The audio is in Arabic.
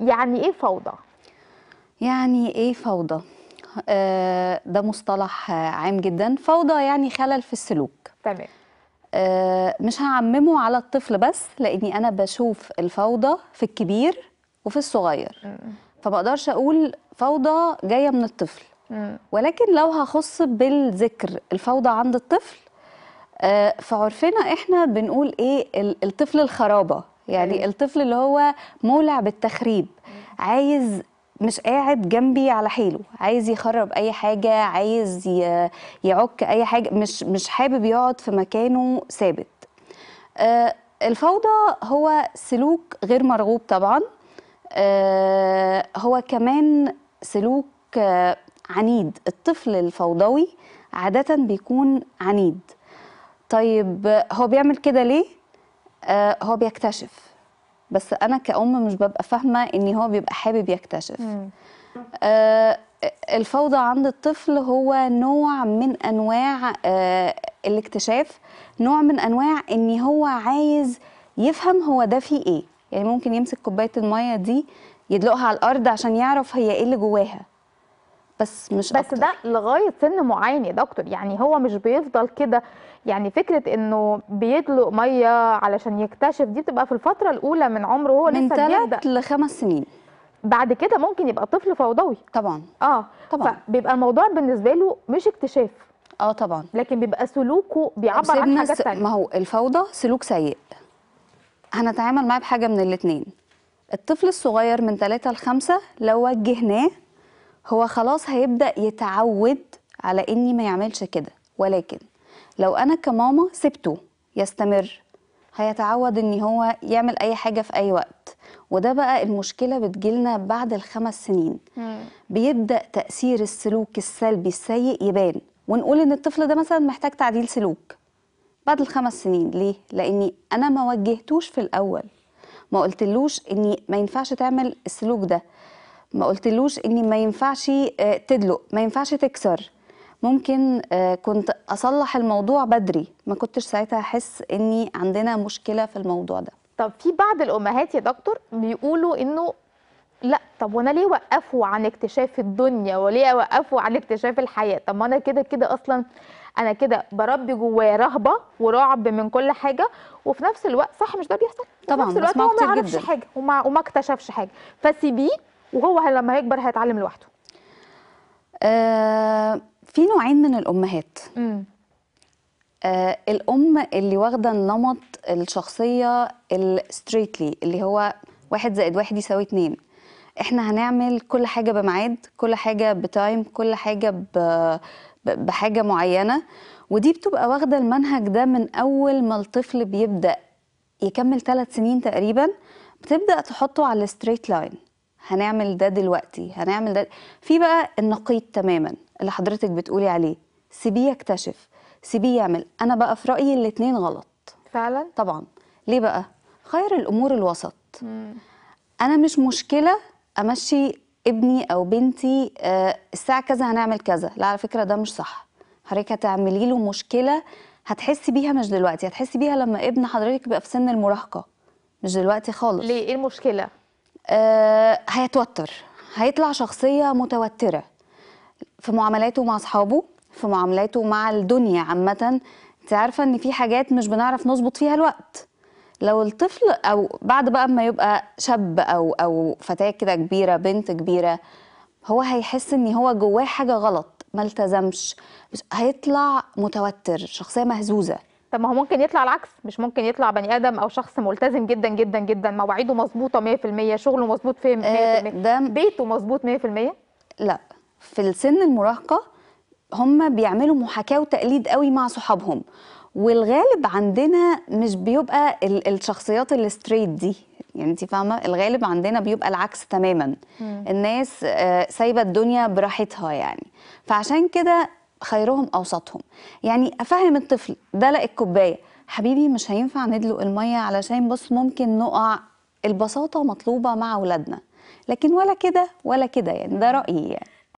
يعني ايه فوضى يعني ايه فوضى آه ده مصطلح عام جدا فوضى يعني خلل في السلوك تمام آه مش هعممه على الطفل بس لاني انا بشوف الفوضى في الكبير وفي الصغير م. فما اقدرش اقول فوضى جايه من الطفل ولكن لو هخص بالذكر الفوضى عند الطفل فعرفنا آه، في عرفنا احنا بنقول ايه الطفل الخرابه يعني الطفل اللي هو مولع بالتخريب عايز مش قاعد جنبي على حيله عايز يخرب اي حاجه عايز يعك اي حاجه مش مش حابب يقعد في مكانه ثابت آه الفوضى هو سلوك غير مرغوب طبعا آه هو كمان سلوك آه عنيد الطفل الفوضوي عاده بيكون عنيد طيب هو بيعمل كده ليه آه، هو بيكتشف بس انا كأم مش ببقى فاهمه ان هو بيبقى حابب يكتشف آه، الفوضى عند الطفل هو نوع من انواع آه، الاكتشاف نوع من انواع ان هو عايز يفهم هو ده فيه ايه يعني ممكن يمسك كوبايه الميه دي يدلقها على الارض عشان يعرف هي ايه اللي جواها بس مش بس أكتر. ده لغايه سن معين يا دكتور يعني هو مش بيفضل كده يعني فكره انه بيدلق ميه علشان يكتشف دي بتبقى في الفتره الاولى من عمره من لسه بيبدا من 3 لخمس سنين بعد كده ممكن يبقى طفل فوضوي طبعا اه طبعا فبيبقى الموضوع بالنسبه له مش اكتشاف اه طبعا لكن بيبقى سلوكه بيعبر عن حاجه ثانيه ما هو الفوضى سلوك سيء هنتعامل معاه بحاجه من الاثنين الطفل الصغير من 3 ل 5 لو وجهناه هو خلاص هيبدأ يتعود على إني ما يعملش كده ولكن لو أنا كماما سبته يستمر هيتعود إن هو يعمل أي حاجة في أي وقت وده بقى المشكلة بتجيلنا بعد الخمس سنين مم. بيبدأ تأثير السلوك السلبي السيء يبان ونقول إن الطفل ده مثلا محتاج تعديل سلوك بعد الخمس سنين ليه؟ لأني أنا ما وجهتوش في الأول ما قلتلوش إني ما ينفعش تعمل السلوك ده ما قلتلوش اني ما ينفعش آه، تدلق ما ينفعش تكسر ممكن آه، كنت اصلح الموضوع بدري ما كنتش ساعتها احس اني عندنا مشكله في الموضوع ده طب في بعض الامهات يا دكتور بيقولوا انه لا طب وانا ليه وقفوا عن اكتشاف الدنيا وليه وقفوا عن اكتشاف الحياه طب ما انا كده كده اصلا انا كده بربي جوايا رهبه ورعب من كل حاجه وفي نفس الوقت صح مش ده بيحصل طبعا في نفس الوقت هو ما عرفش حاجه وما, وما اكتشفش حاجه فسيبيه وهو لما هيكبر هيتعلم لوحده آه في نوعين من الامهات آه الام اللي واخده النمط الشخصيه الستريتلي اللي هو واحد زائد واحد يساوي اتنين احنا هنعمل كل حاجه بميعاد كل حاجه بتايم كل حاجه ب... بحاجه معينه ودي بتبقى واخده المنهج ده من اول ما الطفل بيبدا يكمل ثلاث سنين تقريبا بتبدا تحطه على الستريت لاين هنعمل ده دلوقتي هنعمل ده في بقى النقيض تماما اللي حضرتك بتقولي عليه سيبيه يكتشف سيبيه يعمل انا بقى في رايي الاثنين غلط فعلا طبعا ليه بقى خير الامور الوسط مم. انا مش مشكله امشي ابني او بنتي آه، الساعه كذا هنعمل كذا لا على فكره ده مش صح حضرتك هتعملي له مشكله هتحسي بيها مش دلوقتي هتحسي بيها لما ابن حضرتك يبقى في سن المراهقه مش دلوقتي خالص ليه ايه المشكله آه، هيتوتر هيطلع شخصية متوترة في معاملاته مع أصحابه في معاملاته مع الدنيا عامة تعرف عارفة ان في حاجات مش بنعرف نظبط فيها الوقت لو الطفل او بعد بقى ما يبقى شاب او او فتاة كده كبيرة بنت كبيرة هو هيحس ان هو جواه حاجة غلط ما التزمش هيطلع متوتر شخصية مهزوزة طب ما هو ممكن يطلع العكس مش ممكن يطلع بني ادم او شخص ملتزم جدا جدا جدا مواعيده مظبوطه 100% شغله مظبوط فيه 100% آه بيته مظبوط 100% لا في السن المراهقه هم بيعملوا محاكاه وتقليد قوي مع صحابهم والغالب عندنا مش بيبقى الشخصيات الستريت دي يعني انت فاهمه الغالب عندنا بيبقى العكس تماما مم. الناس آه، سايبه الدنيا براحتها يعني فعشان كده خيرهم اوسطهم يعني افهم الطفل دلق الكوبايه حبيبي مش هينفع ندلق الميه علشان بص ممكن نقع البساطه مطلوبه مع اولادنا لكن ولا كده ولا كده يعني ده رايي يعني